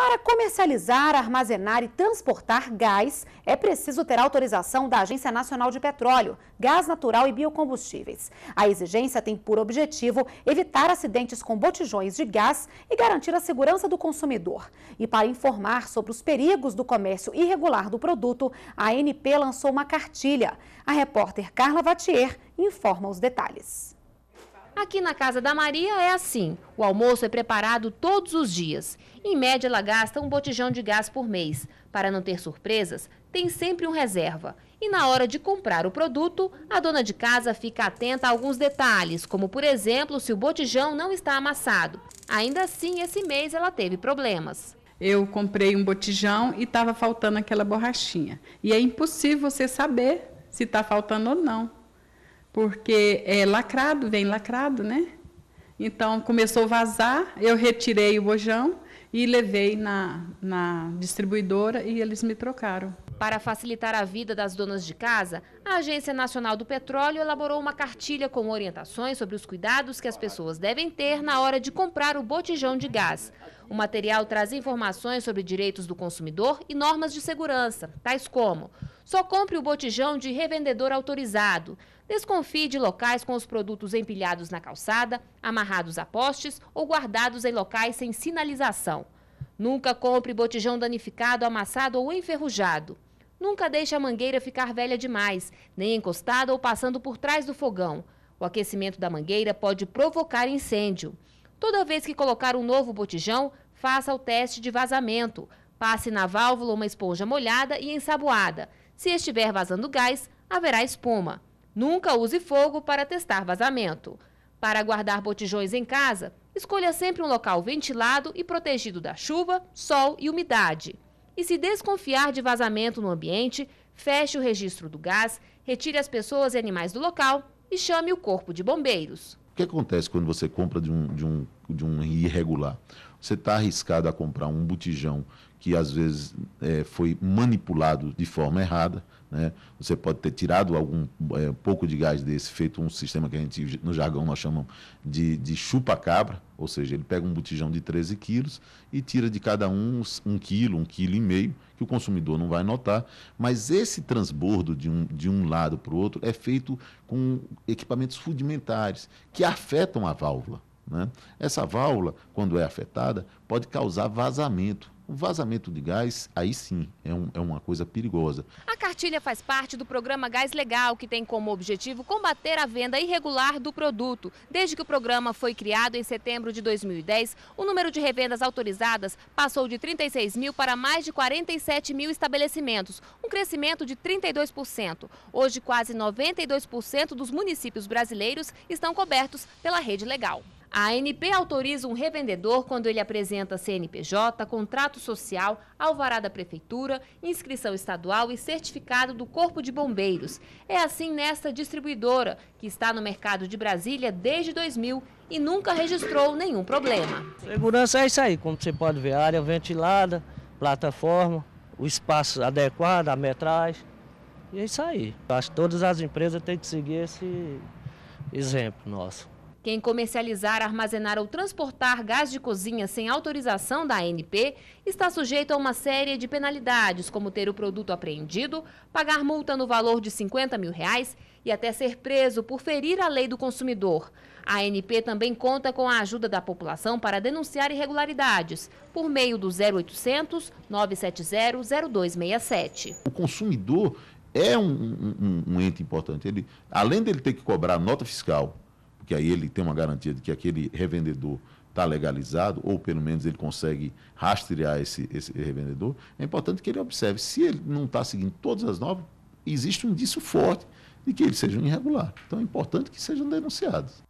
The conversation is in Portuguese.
Para comercializar, armazenar e transportar gás, é preciso ter autorização da Agência Nacional de Petróleo, Gás Natural e Biocombustíveis. A exigência tem por objetivo evitar acidentes com botijões de gás e garantir a segurança do consumidor. E para informar sobre os perigos do comércio irregular do produto, a ANP lançou uma cartilha. A repórter Carla Vatier informa os detalhes. Aqui na casa da Maria é assim: o almoço é preparado todos os dias. Em média, ela gasta um botijão de gás por mês. Para não ter surpresas, tem sempre um reserva. E na hora de comprar o produto, a dona de casa fica atenta a alguns detalhes, como por exemplo se o botijão não está amassado. Ainda assim, esse mês ela teve problemas. Eu comprei um botijão e estava faltando aquela borrachinha. E é impossível você saber se está faltando ou não porque é lacrado, vem lacrado, né? Então começou a vazar, eu retirei o bojão e levei na, na distribuidora e eles me trocaram. Para facilitar a vida das donas de casa, a Agência Nacional do Petróleo elaborou uma cartilha com orientações sobre os cuidados que as pessoas devem ter na hora de comprar o botijão de gás. O material traz informações sobre direitos do consumidor e normas de segurança, tais como: só compre o botijão de revendedor autorizado, desconfie de locais com os produtos empilhados na calçada, amarrados a postes ou guardados em locais sem sinalização. Nunca compre botijão danificado, amassado ou enferrujado. Nunca deixe a mangueira ficar velha demais, nem encostada ou passando por trás do fogão. O aquecimento da mangueira pode provocar incêndio. Toda vez que colocar um novo botijão, faça o teste de vazamento. Passe na válvula uma esponja molhada e ensaboada. Se estiver vazando gás, haverá espuma. Nunca use fogo para testar vazamento. Para guardar botijões em casa, escolha sempre um local ventilado e protegido da chuva, sol e umidade. E se desconfiar de vazamento no ambiente, feche o registro do gás, retire as pessoas e animais do local e chame o Corpo de Bombeiros. O que acontece quando você compra de um, de um de um irregular. Você está arriscado a comprar um botijão que às vezes é, foi manipulado de forma errada. Né? Você pode ter tirado algum é, pouco de gás desse, feito um sistema que a gente, no jargão, nós chamamos de, de chupa-cabra, ou seja, ele pega um botijão de 13 quilos e tira de cada um um quilo, um quilo e meio, que o consumidor não vai notar, mas esse transbordo de um, de um lado para o outro é feito com equipamentos fundamentares que afetam a válvula. Né? Essa válvula, quando é afetada, pode causar vazamento. O vazamento de gás, aí sim, é, um, é, uma coisa perigosa. A cartilha faz parte do programa Gás Legal, que tem como objetivo combater a venda irregular do produto. Desde que o programa foi criado em setembro de 2010, o número de revendas autorizadas passou de 36 mil para mais de 47 mil estabelecimentos, um crescimento de 32%. Hoje, quase 92% dos municípios brasileiros estão cobertos pela rede legal. A ANP autoriza um revendedor quando ele apresenta CNPJ, contrato social, alvará da prefeitura, inscrição estadual e certificado do Corpo de Bombeiros. É assim nesta distribuidora, que está no mercado de Brasília desde 2000 e nunca registrou nenhum problema. Segurança é isso aí, como você pode ver, área ventilada, plataforma, o espaço adequado, a metragem. E é isso aí. Acho que todas as empresas têm que seguir esse exemplo nosso. Quem comercializar, armazenar ou transportar gás de cozinha sem autorização da ANP está sujeito a uma série de penalidades, como ter o produto apreendido, pagar multa no valor de 50 mil reais e até ser preso por ferir a lei do consumidor. A ANP também conta com a ajuda da população para denunciar irregularidades por meio do 0800 970 0267. O consumidor é um, um, um ente importante. Ele, além dele ter que cobrar nota fiscal porque aí ele tem uma garantia de que aquele revendedor está legalizado, ou pelo menos ele consegue rastrear esse, esse revendedor, é importante que ele observe. Se ele não está seguindo todas as normas, existe um indício forte de que ele seja um irregular. Então é importante que sejam denunciados.